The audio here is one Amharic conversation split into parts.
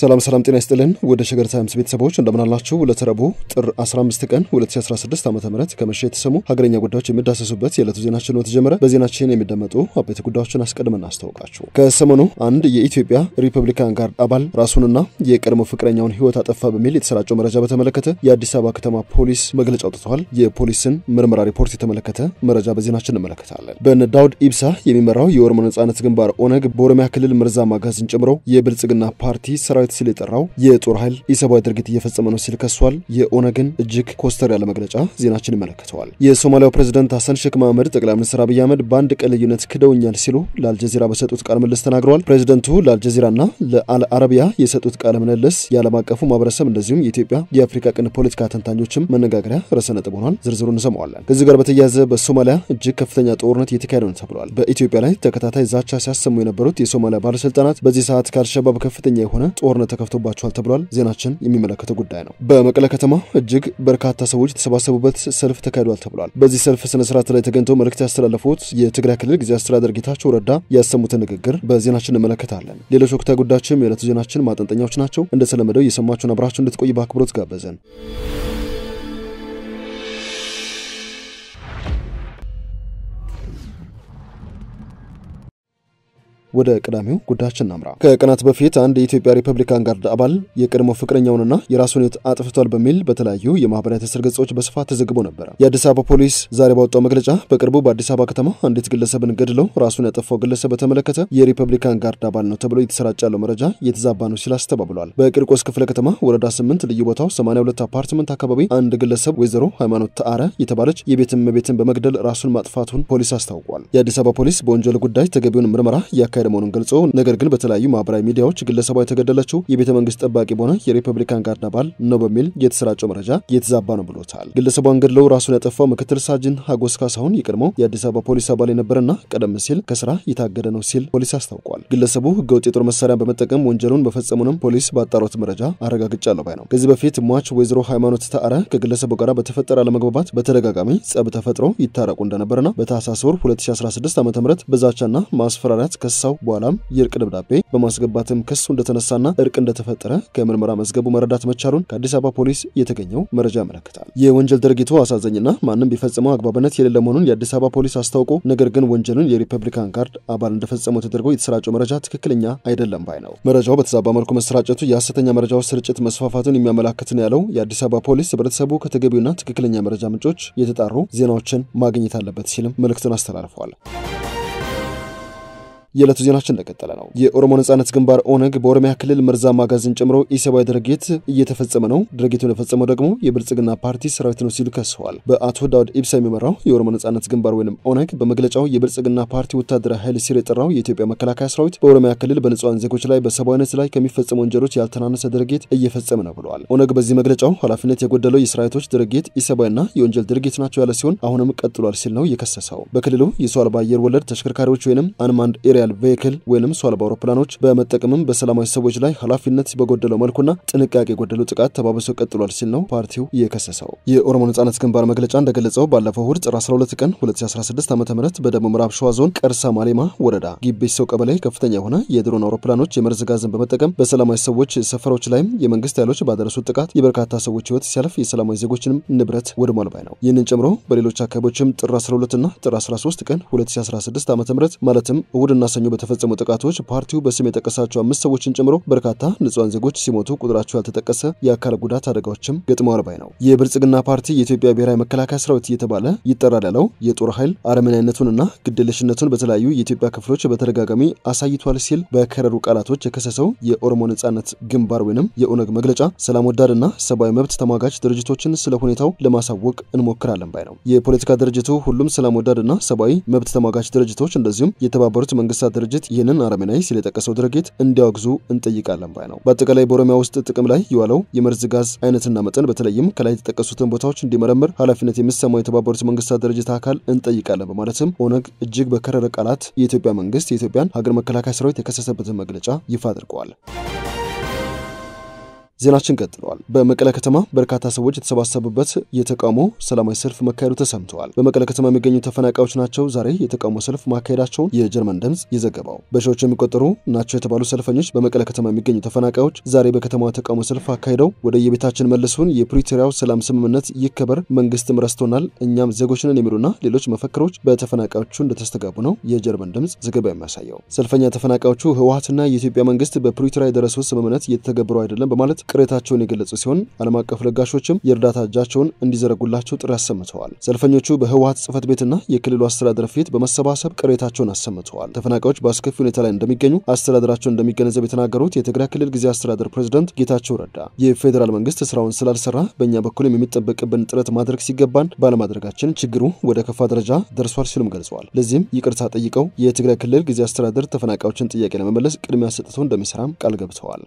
ሰላም ሰላም፣ ጤና ይስጥልን ወደ ሸገር ታይምስ ቤተሰቦች እንደምናላችሁ። ለተረቡ ጥር 15 ቀን 2016 ዓ ም ከመሸ የተሰሙ ሀገረኛ ጉዳዮች የሚዳሰሱበት የዕለቱ ዜናችን ነው ተጀመረ። በዜናችን የሚደመጡ አበይት ጉዳዮችን አስቀድመን አስታውቃችሁ ከሰሞኑ አንድ የኢትዮጵያ ሪፐብሊካን ጋርድ አባል ራሱንና የቀድሞ ፍቅረኛውን ህይወት አጠፋ በሚል የተሰራጨው መረጃ በተመለከተ የአዲስ አበባ ከተማ ፖሊስ መግለጫ አውጥተዋል። የፖሊስን ምርመራ ሪፖርት የተመለከተ መረጃ በዜናችን እንመለከታለን። በነ ዳውድ ኢብሳ የሚመራው የኦሮሞ ነጻነት ግንባር ኦነግ በኦሮሚያ ክልል ምርዛ ማጋዝን ጨምሮ የብልጽግና ፓርቲ ሰራ ሰራዊት ሲል የጠራው የጦር ኃይል ኢሰብአዊ ድርጊት እየፈጸመ ነው ሲል ከሷል። የኦነግን እጅግ ኮስተር ያለ መግለጫ ዜናችን ይመለከተዋል። የሶማሊያው ፕሬዝዳንት ሀሰን ሼክ መሐመድ ጠቅላይ ሚኒስትር አብይ አህመድ በአንድ ቀን ልዩነት ክደውኛል ሲሉ ለአልጀዚራ በሰጡት ቃለ ምልልስ ተናግረዋል። ፕሬዝደንቱ ለአልጀዚራና ለአልአረቢያ የሰጡት ቃለ ምልልስ የዓለም አቀፉ ማህበረሰብ እንደዚሁም የኢትዮጵያ የአፍሪካ ቀንድ ፖለቲካ ተንታኞችም መነጋገሪያ ርዕሰ ነጥብ ሆኗል። ዝርዝሩን እንሰማዋለን። ከዚህ ጋር በተያያዘ በሶማሊያ እጅግ ከፍተኛ ጦርነት እየተካሄደ ነው ተብሏል። በኢትዮጵያ ላይ ተከታታይ ዛቻ ሲያሰሙ የነበሩት የሶማሊያ ባለስልጣናት በዚህ ሰዓት ከአልሸባብ ከፍተኛ የሆነ ጦር ጦርነት ተከፍቶባቸዋል ተብሏል። ዜናችን የሚመለከተው ጉዳይ ነው። በመቀለ ከተማ እጅግ በርካታ ሰዎች የተሰባሰቡበት ሰልፍ ተካሂዷል ተብሏል። በዚህ ሰልፍ ስነስርዓት ላይ ተገኝተው መልእክት ያስተላለፉት የትግራይ ክልል ጊዜ አስተዳደር ጌታቸው ረዳ ያሰሙትን ንግግር በዜናችን እንመለከታለን። ሌሎች ወቅታዊ ጉዳዮችም የዕለቱ ዜናችን ማጠንጠኛዎች ናቸው። እንደተለመደው እየሰማችሁን አብራችሁ እንድትቆይ በአክብሮት ጋበዘን። ወደ ቀዳሚው ጉዳያችን እናምራ። ከቀናት በፊት አንድ የኢትዮጵያ ሪፐብሊካን ጋርድ አባል የቀድሞ ፍቅረኛውንና የራሱን ሕይወት አጥፍቷል በሚል በተለያዩ የማህበራዊ ትስስር ገጾች በስፋት ተዘግቦ ነበረ። የአዲስ አበባ ፖሊስ ዛሬ ባወጣው መግለጫ በቅርቡ በአዲስ አበባ ከተማ አንዲት ግለሰብን ገድለው ራሱን ያጠፋው ግለሰብ በተመለከተ የሪፐብሊካን ጋርድ አባል ነው ተብሎ የተሰራጨ ያለው መረጃ የተዛባ ነው ሲል አስተባብሏል። በቂርቆስ ክፍለ ከተማ ወረዳ 8 ልዩ ቦታው 82 አፓርትመንት አካባቢ አንድ ግለሰብ ወይዘሮ ሃይማኖት ተአረ የተባለች የቤት እመቤትን በመግደል ራሱን ማጥፋቱን ፖሊስ አስታውቋል። የአዲስ አበባ ፖሊስ በወንጀል ጉዳይ ተገቢውን ምርመራ እያካሄደ እየተካሄደ መሆኑን ገልጾ ነገር ግን በተለያዩ ማህበራዊ ሚዲያዎች ግለሰቧ የተገደለችው የቤተ መንግስት ጠባቂ በሆነ የሪፐብሊካን ጋርድ አባል ነው በሚል የተሰራጨው መረጃ የተዛባ ነው ብሎታል። ግለሰቧን ገድለው ራሱን ያጠፋው ምክትል ሳጅን ሀጎስ ካሳሁን የቀድሞ የአዲስ አበባ ፖሊስ አባል የነበረና ቀደም ሲል ከስራ የታገደ ነው ሲል ፖሊስ አስታውቋል። ግለሰቡ ህገወጥ የጦር መሳሪያ በመጠቀም ወንጀሉን በፈጸሙንም ፖሊስ ባጣራት መረጃ አረጋግጫለሁ ባይ ነው። ከዚህ በፊት ሟች ወይዘሮ ሃይማኖት ተአረ ከግለሰቡ ጋር በተፈጠረ አለመግባባት በተደጋጋሚ ጸብ ተፈጥሮ ይታረቁ እንደነበርና በታህሳስ ወር 2016 ዓ ም በዛቻና ማስፈራራት ከሳው ከስብሰባው በኋላም የእርቅ ደብዳቤ በማስገባትም ክሱ እንደተነሳና እርቅ እንደተፈጠረ ከምርመራ መዝገቡ መረዳት መቻሉን ከአዲስ አበባ ፖሊስ የተገኘው መረጃ ያመለክታል። የወንጀል ድርጊቱ አሳዘኝና ማንም ቢፈጽመው አግባብነት የሌለ መሆኑን የአዲስ አበባ ፖሊስ አስታውቆ ነገር ግን ወንጀሉን የሪፐብሊካን ጋርድ አባል እንደፈጸመው ተደርጎ የተሰራጨው መረጃ ትክክለኛ አይደለም ባይ ነው። መረጃው በተዛባ መልኩ መሰራጨቱ የሐሰተኛ መረጃዎች ስርጭት መስፋፋቱን የሚያመላክት ነው ያለው የአዲስ አበባ ፖሊስ ህብረተሰቡ ከተገቢውና ትክክለኛ መረጃ ምንጮች የተጣሩ ዜናዎችን ማግኘት አለበት ሲልም መልእክቱን አስተላልፈዋል። የዕለቱ ዜናችን እንደቀጠለ ነው። የኦሮሞ ነጻነት ግንባር ኦነግ በኦሮሚያ ክልል መርዛ ማጋዘን ጨምሮ ኢሰብአዊ ድርጊት እየተፈጸመ ነው፣ ድርጊቱን የፈጸመው ደግሞ የብልጽግና ፓርቲ ሰራዊት ነው ሲሉ ከሰዋል። በአቶ ዳውድ ኢብሳ የሚመራው የኦሮሞ ነጻነት ግንባር ወይም ኦነግ በመግለጫው የብልጽግና ፓርቲ ወታደራዊ ኃይል ሲል የጠራው የኢትዮጵያ መከላከያ ሰራዊት በኦሮሚያ ክልል በንጹሐን ዜጎች ላይ በሰብአዊነት ላይ ከሚፈጸሙ ወንጀሎች ያልተናነሰ ድርጊት እየፈጸመ ነው ብለዋል። ኦነግ በዚህ መግለጫው ኃላፊነት የጎደለው የሰራዊቶች ድርጊት ኢሰብአዊና የወንጀል ድርጊት ናቸው ያለ ሲሆን አሁንም ቀጥሏል ሲል ነው የከሰሰው። በክልሉ የሰው አልባ አየር ወለድ ተሽከርካሪዎች ወይም አንማንድ ኤሪያ ኤሪያል ቬይክል ወይም ሰው አልባ አውሮፕላኖች በመጠቀምም በሰላማዊ ሰዎች ላይ ኃላፊነት በጎደለው መልኩና ጥንቃቄ የጎደለው ጥቃት ተባብሶ ቀጥሏል ሲል ነው ፓርቲው የከሰሰው። የኦሮሞ ነጻነት ግንባር መግለጫ እንደገለጸው ባለፈው እሁድ ጥር 12 ቀን 2016 ዓ ም በደቡብ ምዕራብ ሸዋ ዞን ቀርሳ ማሌማ ወረዳ ጊቤሰው ቀበሌ ከፍተኛ የሆነ የድሮን አውሮፕላኖች የመርዝ ጋዝን በመጠቀም በሰላማዊ ሰዎች ሰፈሮች ላይም የመንግስት ኃይሎች ባደረሱት ጥቃት የበርካታ ሰዎች ህይወት ሲያልፍ የሰላማዊ ዜጎችንም ንብረት ወድሟል ባይ ነው። ይህንን ጨምሮ በሌሎች አካባቢዎችም ጥር 12 ና ጥር 13 ቀን 2016 ዓ ም ማለትም እሁድና ሰኞ በተፈጸሙ ጥቃቶች ፓርቲው በስም የጠቀሳቸው አምስት ሰዎችን ጨምሮ በርካታ ንጹሐን ዜጎች ሲሞቱ ቁጥራቸው ያልተጠቀሰ የአካል ጉዳት አደጋዎችም ገጥመዋል ባይ ነው። የብልጽግና ፓርቲ የኢትዮጵያ ብሔራዊ መከላከያ ሰራዊት እየተባለ ይጠራል ያለው የጦር ኃይል አረመኔነቱንና ግድለሽነቱን በተለያዩ የኢትዮጵያ ክፍሎች በተደጋጋሚ አሳይቷል ሲል በከረሩ ቃላቶች የከሰሰው የኦሮሞ ነጻነት ግንባር ወይም የኦነግ መግለጫ ሰላም ወዳድና ሰብአዊ መብት ተሟጋች ድርጅቶችን ስለ ሁኔታው ለማሳወቅ እንሞክራለን ባይ ነው። የፖለቲካ ድርጅቱ ሁሉም ሰላም ወዳድና ሰብአዊ መብት ተሟጋች ድርጅቶች እንደዚሁም የተባበሩት መንግስታት መንግስታት ድርጅት ይህንን አረመናዊ ሲል የጠቀሰው ድርጊት እንዲያወግዙ እንጠይቃለን ባይ ነው። በአጠቃላይ በኦሮሚያ ውስጥ ጥቅም ላይ የዋለው የመርዝ ጋዝ አይነትና መጠን በተለይም ከላይ የተጠቀሱትን ቦታዎች እንዲመረምር ኃላፊነት የሚሰማው የተባበሩት መንግስታት ድርጅት አካል እንጠይቃለን በማለትም ኦነግ እጅግ በከረረ ቃላት የኢትዮጵያ መንግስት የኢትዮጵያን ሀገር መከላከያ ሰራዊት የከሰሰበትን መግለጫ ይፋ አድርገዋል። ዜናችን ቀጥለዋል። በመቀለ ከተማ በርካታ ሰዎች የተሰባሰቡበት የተቃውሞ ሰላማዊ ሰልፍ መካሄዱ ተሰምተዋል። በመቀለ ከተማ የሚገኙ ተፈናቃዮች ናቸው ዛሬ የተቃውሞ ሰልፍ ማካሄዳቸውን የጀርመን ድምፅ የዘገባው። በሺዎች የሚቆጠሩ ናቸው የተባሉ ሰልፈኞች በመቀለ ከተማ የሚገኙ ተፈናቃዮች ዛሬ በከተማ ተቃውሞ ሰልፍ አካሂደው ወደ የቤታችን መልሱን፣ የፕሪቶሪያው ሰላም ስምምነት ይከበር፣ መንግስትም ረስቶናል፣ እኛም ዜጎችንን የሚሉና ሌሎች መፈክሮች በተፈናቃዮቹ እንደተስተጋቡ ነው የጀርመን ድምፅ ዘገባ የሚያሳየው። ሰልፈኛ ተፈናቃዮቹ ህወሀትና የኢትዮጵያ መንግስት በፕሪቶሪያ የደረሱ ስምምነት እየተተገብሩ አይደለም በማለት ቅሬታቸውን የገለጹ ሲሆን ዓለም አቀፍ ለጋሾችም የእርዳታ እጃቸውን እንዲዘረጉላቸው ጥሪ አሰምተዋል። ሰልፈኞቹ በህወሀት ጽህፈት ቤትና የክልሉ አስተዳደር ፊት በመሰባሰብ ቅሬታቸውን አሰምተዋል። ተፈናቃዮች በአስከፊ ሁኔታ ላይ እንደሚገኙ አስተዳደራቸውን እንደሚገነዘብ የተናገሩት የትግራይ ክልል ጊዜ አስተዳደር ፕሬዝዳንት ጌታቸው ረዳ የፌዴራል መንግስት ስራውን ስላልሰራ በእኛ በኩልም የሚጠበቅብን ጥረት ማድረግ ሲገባን ባለማድረጋችን ችግሩ ወደ ከፋ ደረጃ ደርሷል ሲሉም ገልጸዋል። ለዚህም ይቅርታ ጠይቀው የትግራይ ክልል ጊዜ አስተዳደር ተፈናቃዮችን ጥያቄ ለመመለስ ቅድሚያ ሰጥቶ እንደሚሰራም ቃል ገብተዋል።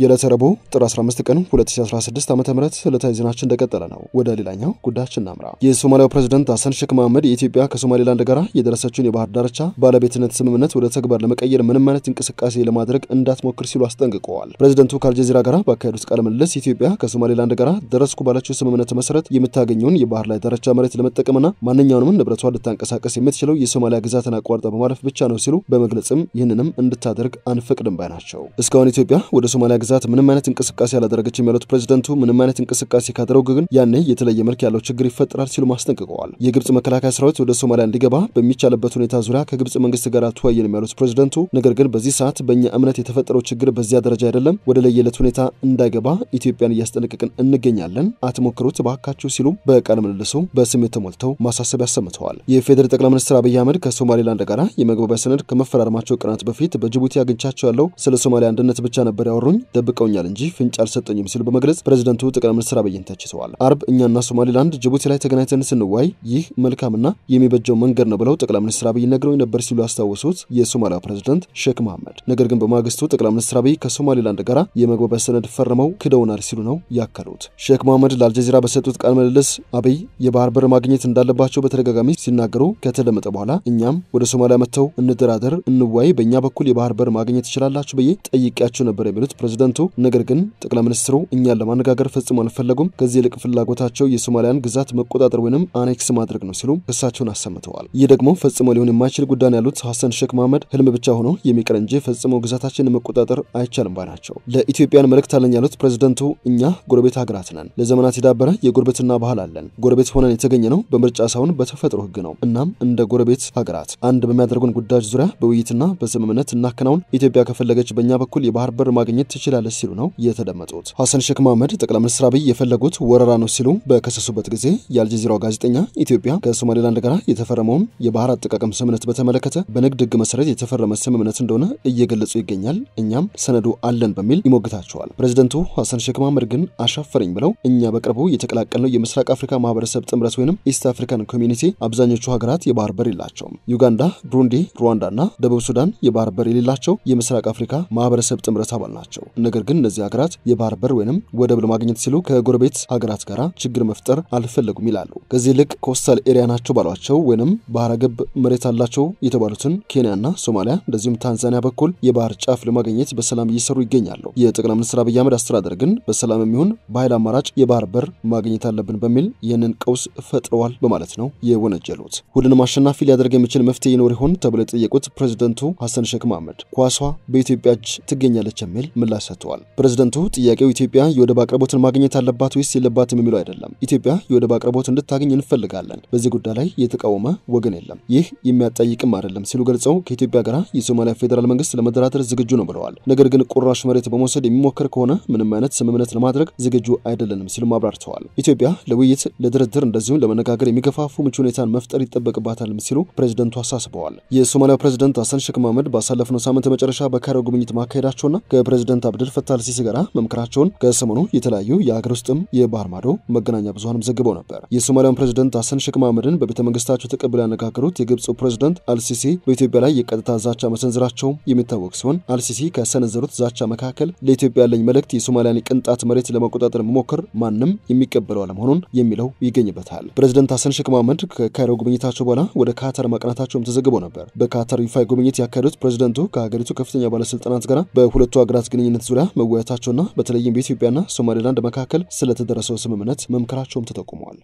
የዕለተ ረቡዕ ጥር 15 ቀን 2016 ዓ ም ዕለታዊ ዜናችን እንደቀጠለ ነው። ወደ ሌላኛው ጉዳያችን እናምራ። የሶማሊያው ፕሬዚደንት ሀሰን ሼክ መሐመድ የኢትዮጵያ ከሶማሌላንድ ጋር የደረሰችውን የባህር ዳርቻ ባለቤትነት ስምምነት ወደ ተግባር ለመቀየር ምንም አይነት እንቅስቃሴ ለማድረግ እንዳትሞክር ሲሉ አስጠንቅቀዋል። ፕሬዚደንቱ ከአልጀዚራ ጋር ባካሄዱት ቃለ ምልልስ ኢትዮጵያ ከሶማሌላንድ ጋር ደረስኩ ባለችው ስምምነት መሰረት የምታገኘውን የባህር ላይ ዳርቻ መሬት ለመጠቀምና ማንኛውንም ንብረቷ ልታንቀሳቀስ የምትችለው የሶማሊያ ግዛትን አቋርጣ በማለፍ ብቻ ነው ሲሉ በመግለጽም ይህንንም እንድታደርግ አንፈቅድም ባይ ናቸው። እስካሁን ኢትዮጵያ ወደ ሶማሊያ ግዛት ምንም አይነት እንቅስቃሴ አላደረገችም ያሉት ፕሬዚደንቱ ምንም አይነት እንቅስቃሴ ካደረጉ ግን ያኔ የተለየ መልክ ያለው ችግር ይፈጠራል ሲሉ አስጠንቅቀዋል። የግብጽ መከላከያ ሰራዊት ወደ ሶማሊያ እንዲገባ በሚቻልበት ሁኔታ ዙሪያ ከግብጽ መንግስት ጋር አትወያየንም ያሉት ፕሬዚደንቱ ነገር ግን በዚህ ሰዓት በእኛ እምነት የተፈጠረው ችግር በዚያ ደረጃ አይደለም፣ ወደ ለየለት ሁኔታ እንዳይገባ ኢትዮጵያን እያስጠነቀቅን እንገኛለን፣ አትሞክሩት ባካችሁ ሲሉ በቃለ ምልልሱ በስሜት ተሞልተው ማሳሰቢያ አሰምተዋል። የፌዴራል ጠቅላይ ሚኒስትር አብይ አህመድ ከሶማሌላንድ ጋር የመግባቢያ ሰነድ ከመፈራረማቸው ቀናት በፊት በጅቡቲ አግኝቻቸው ያለው ስለ ሶማሊያ አንድነት ብቻ ነበር ያወሩኝ ደብቀውኛል እንጂ ፍንጭ አልሰጠኝም ሲሉ በመግለጽ ፕሬዚደንቱ ጠቅላይ ሚኒስትር አብይን ተችተዋል። አርብ እኛና ሶማሊላንድ ጅቡቲ ላይ ተገናኝተን ስንዋይ ይህ መልካምና የሚበጀው መንገድ ነው ብለው ጠቅላይ ሚኒስትር አብይ ነግረውኝ ነበር ሲሉ ያስታወሱት የሶማሊያ ፕሬዚደንት ሼክ መሐመድ ነገር ግን በማግስቱ ጠቅላይ ሚኒስትር አብይ ከሶማሊላንድ ጋር የመግባቢያ ሰነድ ፈርመው ክደውናል ሲሉ ነው ያከሉት። ሼክ መሐመድ ለአልጀዚራ በሰጡት ቃል ምልልስ አብይ የባህር በር ማግኘት እንዳለባቸው በተደጋጋሚ ሲናገሩ ከተደመጠ በኋላ እኛም ወደ ሶማሊያ መጥተው እንደራደር፣ እንዋይ በእኛ በኩል የባህር በር ማግኘት ይችላላችሁ ብዬ ጠይቄያቸው ነበር የሚሉት ፕሬዚደንት ፕሬዝደንቱ ነገር ግን ጠቅላይ ሚኒስትሩ እኛን ለማነጋገር ፈጽሞ አልፈለጉም። ከዚህ ይልቅ ፍላጎታቸው የሶማሊያን ግዛት መቆጣጠር ወይም አኔክስ ማድረግ ነው ሲሉ ክሳቸውን አሰምተዋል። ይህ ደግሞ ፈጽሞ ሊሆን የማይችል ጉዳይ ያሉት ሐሰን ሼክ መሐመድ ህልም ብቻ ሆኖ የሚቀር እንጂ ፈጽሞ ግዛታችንን መቆጣጠር አይቻልም ባይ ናቸው። ለኢትዮጵያን መልእክት አለኝ ያሉት ፕሬዝደንቱ እኛ ጎረቤት ሀገራት ነን። ለዘመናት የዳበረ የጉርብትና ባህል አለን። ጎረቤት ሆነን የተገኘ ነው በምርጫ ሳይሆን በተፈጥሮ ህግ ነው። እናም እንደ ጎረቤት ሀገራት አንድ በሚያደርጉን ጉዳዮች ዙሪያ በውይይትና በስምምነት እናከናውን። ኢትዮጵያ ከፈለገች በእኛ በኩል የባህር በር ማግኘት ትችላል አስተላለች ሲሉ ነው የተደመጡት። ሐሰን ሼክ መሐመድ ጠቅላይ ሚኒስትር አብይ የፈለጉት ወረራ ነው ሲሉ በከሰሱበት ጊዜ የአልጀዚራው ጋዜጠኛ ኢትዮጵያ ከሶማሌላንድ ጋር የተፈረመውን የባህር አጠቃቀም ስምምነት በተመለከተ በንግድ ህግ መሰረት የተፈረመ ስምምነት እንደሆነ እየገለጹ ይገኛል። እኛም ሰነዱ አለን በሚል ይሞግታቸዋል። ፕሬዚደንቱ ሐሰን ሼክ መሐመድ ግን አሻፈረኝ ብለው እኛ በቅርቡ የተቀላቀልነው የምስራቅ አፍሪካ ማህበረሰብ ጥምረት ወይም ኢስት አፍሪካን ኮሚኒቲ አብዛኞቹ ሀገራት የባህር በር የላቸውም። ዩጋንዳ፣ ብሩንዲ፣ ሩዋንዳ እና ደቡብ ሱዳን የባህር በር የሌላቸው የምስራቅ አፍሪካ ማህበረሰብ ጥምረት አባል ናቸው። ነገር ግን እነዚህ ሀገራት የባህር በር ወይንም ወደብ ለማግኘት ሲሉ ከጎረቤት ሀገራት ጋር ችግር መፍጠር አልፈለጉም ይላሉ። ከዚህ ይልቅ ኮስታል ኤሪያ ናቸው ባሏቸው ወይንም ባህረ ገብ መሬት አላቸው የተባሉትን ኬንያና ሶማሊያ እንደዚሁም ታንዛኒያ በኩል የባህር ጫፍ ለማግኘት በሰላም እየሰሩ ይገኛሉ። የጠቅላይ ሚኒስትር አብይ አህመድ አስተዳደር ግን በሰላም የሚሆን በኃይል አማራጭ የባህር በር ማግኘት አለብን በሚል ይህንን ቀውስ ፈጥረዋል በማለት ነው የወነጀሉት። ሁሉንም አሸናፊ ሊያደርግ የሚችል መፍትሄ ይኖር ይሆን ተብለው የጠየቁት ፕሬዚደንቱ ሀሰን ሼክ መሐመድ ኳሷ በኢትዮጵያ እጅ ትገኛለች የሚል ምላሽ ሰጥተዋል። ፕሬዝደንቱ ጥያቄው ኢትዮጵያ የወደብ አቅርቦትን ማግኘት አለባት ወይስ የለባትም የሚለው አይደለም። ኢትዮጵያ የወደብ አቅርቦት እንድታገኝ እንፈልጋለን። በዚህ ጉዳይ ላይ የተቃወመ ወገን የለም። ይህ የሚያጠይቅም አይደለም ሲሉ ገልጸው ከኢትዮጵያ ጋር የሶማሊያ ፌዴራል መንግስት ለመደራደር ዝግጁ ነው ብለዋል። ነገር ግን ቁራሽ መሬት በመውሰድ የሚሞከር ከሆነ ምንም አይነት ስምምነት ለማድረግ ዝግጁ አይደለንም ሲሉም አብራርተዋል። ኢትዮጵያ ለውይይት ለድርድር፣ እንደዚሁም ለመነጋገር የሚገፋፉ ምቹ ሁኔታን መፍጠር ይጠበቅባታልም ሲሉ ፕሬዝደንቱ አሳስበዋል። የሶማሊያ ፕሬዝደንት ሀሰን ሼክ መሐመድ ባሳለፍነው ሳምንት መጨረሻ በካይሮ ጉብኝት ማካሄዳቸውና ከፕሬዝደንት አብደልፈታል ሲሲ ጋር መምከራቸውን ከሰሞኑ የተለያዩ የሀገር ውስጥም የባህር ማዶ መገናኛ ብዙሀንም ዘግበው ነበር። የሶማሊያን ፕሬዚደንት ሀሰን ሼክ መሐመድን በቤተ መንግስታቸው ተቀብለው ያነጋገሩት የግብፁ ፕሬዚደንት አልሲሲ በኢትዮጵያ ላይ የቀጥታ ዛቻ መሰንዘራቸው የሚታወቅ ሲሆን አልሲሲ ከሰነዘሩት ዛቻ መካከል ለኢትዮጵያ ያለኝ መልእክት የሶማሊያን ቅንጣት መሬት ለመቆጣጠር መሞክር ማንም የሚቀበለው አለመሆኑን የሚለው ይገኝበታል። ፕሬዚደንት ሀሰን ሼክ መሐመድ ከካይሮ ጉብኝታቸው በኋላ ወደ ካታር ማቅናታቸውም ተዘግበው ነበር። በካታር ይፋ ጉብኝት ያካሄዱት ፕሬዚደንቱ ከሀገሪቱ ከፍተኛ ባለስልጣናት ጋር በሁለቱ ሀገራት ግንኙነት ዙሪያ መወያየታቸውና በተለይም በኢትዮጵያና ሶማሌላንድ መካከል ስለተደረሰው ስምምነት መምከራቸውም ተጠቁመዋል።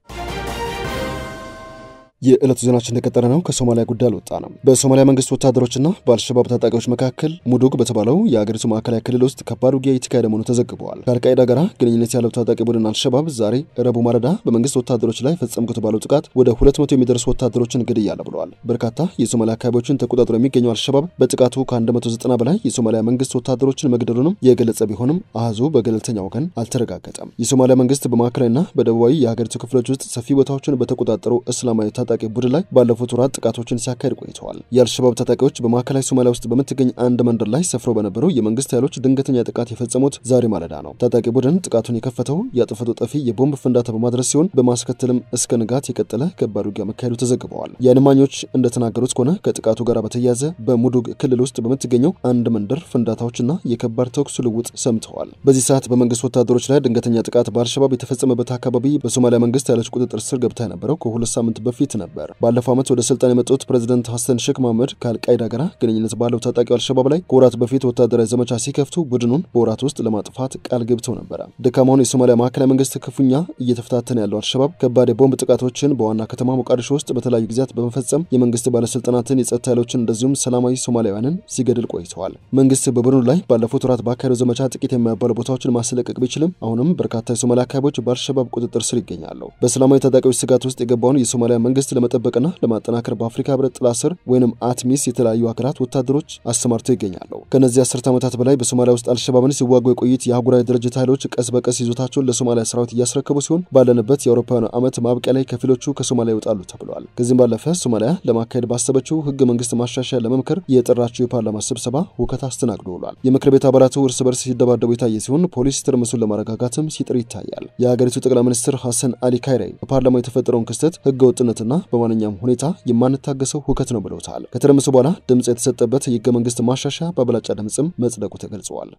የዕለቱ ዜናችን እንደቀጠለ ነው። ከሶማሊያ ጉዳይ አልወጣንም። በሶማሊያ መንግስት ወታደሮችና በአልሸባብ ታጣቂዎች መካከል ሙዶግ በተባለው የአገሪቱ ማዕከላዊ ክልል ውስጥ ከባድ ውጊያ የተካሄደ መሆኑ ተዘግበዋል። ከአልቃይዳ ጋር ግንኙነት ያለው ታጣቂ ቡድን አልሸባብ ዛሬ ረቡ ማረዳ በመንግስት ወታደሮች ላይ ፈጸምኩት ባለው ጥቃት ወደ ሁለት መቶ የሚደርሱ ወታደሮችን ገድያለሁ ብለዋል። በርካታ የሶማሊያ አካባቢዎችን ተቆጣጥሮ የሚገኘው አልሸባብ በጥቃቱ ከ190 በላይ የሶማሊያ መንግስት ወታደሮችን መግደሉንም የገለጸ ቢሆንም አህዙ በገለልተኛ ወገን አልተረጋገጠም። የሶማሊያ መንግስት በማዕከላዊና በደቡባዊ የሀገሪቱ ክፍሎች ውስጥ ሰፊ ቦታዎችን በተቆጣጠሩ እስላማዊ ታጣ ታጣቂ ቡድን ላይ ባለፉት ወራት ጥቃቶችን ሲያካሄድ ቆይተዋል። የአልሸባብ ታጣቂዎች በማዕከላዊ ሶማሊያ ውስጥ በምትገኝ አንድ መንደር ላይ ሰፍረው በነበሩ የመንግስት ኃይሎች ድንገተኛ ጥቃት የፈጸሙት ዛሬ ማለዳ ነው። ታጣቂ ቡድን ጥቃቱን የከፈተው የአጥፍቶ ጠፊ የቦምብ ፍንዳታ በማድረስ ሲሆን በማስከተልም እስከ ንጋት የቀጠለ ከባድ ውጊያ መካሄዱ ተዘግበዋል። የዓይን እማኞች እንደተናገሩት ከሆነ ከጥቃቱ ጋር በተያያዘ በሙዱግ ክልል ውስጥ በምትገኘው አንድ መንደር ፍንዳታዎችና የከባድ ተኩስ ልውጥ ሰምተዋል። በዚህ ሰዓት በመንግስት ወታደሮች ላይ ድንገተኛ ጥቃት በአልሸባብ የተፈጸመበት አካባቢ በሶማሊያ መንግስት ኃይሎች ቁጥጥር ስር ገብታ የነበረው ከሁለት ሳምንት በፊት ነበር። ባለፈው ዓመት ወደ ስልጣን የመጡት ፕሬዚደንት ሀሰን ሼክ መሐመድ ከአልቃይዳ ጋር ግንኙነት ባለው ታጣቂው አልሸባብ ላይ ከወራት በፊት ወታደራዊ ዘመቻ ሲከፍቱ ቡድኑን በወራት ውስጥ ለማጥፋት ቃል ገብተው ነበረ። ደካማውን የሶማሊያ ማዕከላዊ መንግስት ክፉኛ እየተፈታተነ ያለው አልሸባብ ከባድ የቦምብ ጥቃቶችን በዋና ከተማ ሞቃዲሾ ውስጥ በተለያዩ ጊዜያት በመፈጸም የመንግስት ባለስልጣናትን፣ የጸጥታ ኃይሎችን እንደዚሁም ሰላማዊ ሶማሊያውያንን ሲገድል ቆይተዋል። መንግስት በቡድኑ ላይ ባለፉት ወራት በአካሄደው ዘመቻ ጥቂት የማይባሉ ቦታዎችን ማስለቀቅ ቢችልም አሁንም በርካታ የሶማሊያ አካባቢዎች በአልሸባብ ቁጥጥር ስር ይገኛሉ። በሰላማዊ ታጣቂዎች ስጋት ውስጥ የገባውን የሶማሊያ መንግስት ለመጠበቅና ለማጠናከር በአፍሪካ ህብረት ጥላ ስር ወይንም አትሚስ የተለያዩ ሀገራት ወታደሮች አሰማርተው ይገኛሉ። ከነዚህ አስርት ዓመታት በላይ በሶማሊያ ውስጥ አልሸባብን ሲዋጉ የቆዩት የአህጉራዊ ድርጅት ኃይሎች ቀስ በቀስ ይዞታቸውን ለሶማሊያ ሰራዊት እያስረከቡ ሲሆን ባለንበት የአውሮፓውያኑ ዓመት ማብቂያ ላይ ከፊሎቹ ከሶማሊያ ይወጣሉ ተብሏል። ከዚህም ባለፈ ሶማሊያ ለማካሄድ ባሰበችው ህገ መንግስት ማሻሻያ ለመምከር የጠራችው የፓርላማ ስብሰባ ሁከት አስተናግዶ ውሏል። የምክር ቤት አባላቱ እርስ በርስ ሲደባደቡ የታየ ሲሆን ፖሊስ ትርምሱን ለማረጋጋትም ሲጥር ይታያል። የሀገሪቱ ጠቅላይ ሚኒስትር ሐሰን አሊ ካይሬ በፓርላማው የተፈጠረውን ክስተት ህገ ወጥነትና እና በማንኛውም ሁኔታ የማንታገሰው ሁከት ነው ብለውታል። ከተደመሰ በኋላ ድምፅ የተሰጠበት የህገ መንግስት ማሻሻያ በአብላጫ ድምፅም መጽደቁ ተገልጸዋል።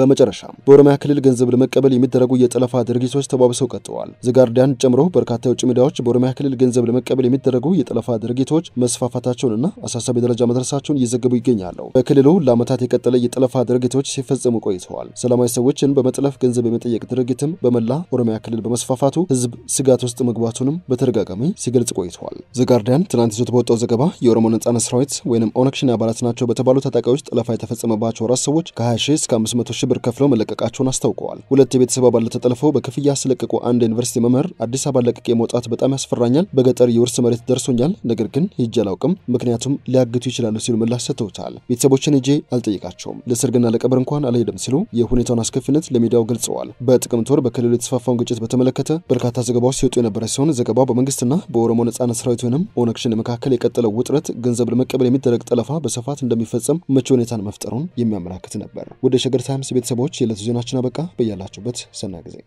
በመጨረሻ በኦሮሚያ ክልል ገንዘብ ለመቀበል የሚደረጉ የጠለፋ ድርጊቶች ተባብሰው ቀጥለዋል። ዘጋርዲያን ጨምሮ በርካታ የውጭ ሚዲያዎች በኦሮሚያ ክልል ገንዘብ ለመቀበል የሚደረጉ የጠለፋ ድርጊቶች መስፋፋታቸውንና አሳሳቢ ደረጃ መድረሳቸውን እየዘገቡ ይገኛሉ። በክልሉ ለዓመታት የቀጠለ የጠለፋ ድርጊቶች ሲፈጸሙ ቆይተዋል። ሰላማዊ ሰዎችን በመጥለፍ ገንዘብ የመጠየቅ ድርጊትም በመላ ኦሮሚያ ክልል በመስፋፋቱ ህዝብ ስጋት ውስጥ መግባቱንም በተደጋጋሚ ሲገልጽ ቆይተዋል። ዘጋርዲያን ትናንት ይዞት በወጣው ዘገባ የኦሮሞ ነጻነት ሰራዊት ወይም ኦነግ ሸኔ አባላት ናቸው በተባሉ ታጣቂዎች ጠለፋ የተፈጸመባቸው አራት ሰዎች ከ20 ሺህ እስከ 500 ሺህ ብር ከፍለው መለቀቃቸውን አስታውቀዋል። ሁለት የቤተሰብ አባላት ተጠልፈው በክፍያ ያስለቀቁ አንድ ዩኒቨርሲቲ መምህር አዲስ አበባ ለቅቄ መውጣት በጣም ያስፈራኛል፣ በገጠር የውርስ መሬት ደርሶኛል፣ ነገር ግን ሂጄ አላውቅም፣ ምክንያቱም ሊያግቱ ይችላሉ ሲሉ ምላሽ ሰጥተውታል። ቤተሰቦችን ሂጄ አልጠይቃቸውም፣ ለሰርግና ለቀብር እንኳን አልሄድም ሲሉ የሁኔታውን አስከፊነት ለሚዲያው ገልጸዋል። በጥቅምት ወር በክልሉ የተስፋፋውን ግጭት በተመለከተ በርካታ ዘገባዎች ሲወጡ የነበረ ሲሆን ዘገባው በመንግስትና በኦሮሞ ነጻነት ሰራዊት ወይም ኦነግ ሸኔ መካከል የቀጠለው ውጥረት ገንዘብ ለመቀበል የሚደረግ ጠለፋ በስፋት እንደሚፈጸም ምቹ ሁኔታን መፍጠሩን የሚያመላክት ነበር። ወደ ሸገር ታይምስ ቤተሰቦች የዕለቱ ዜናችን አበቃ። በያላችሁበት ሰና ጊዜ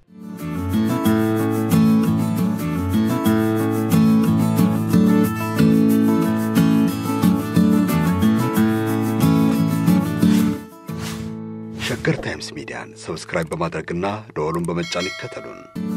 ሸገር ታይምስ ሚዲያን ሰብስክራይብ በማድረግና ደወሉን በመጫን ይከተሉን።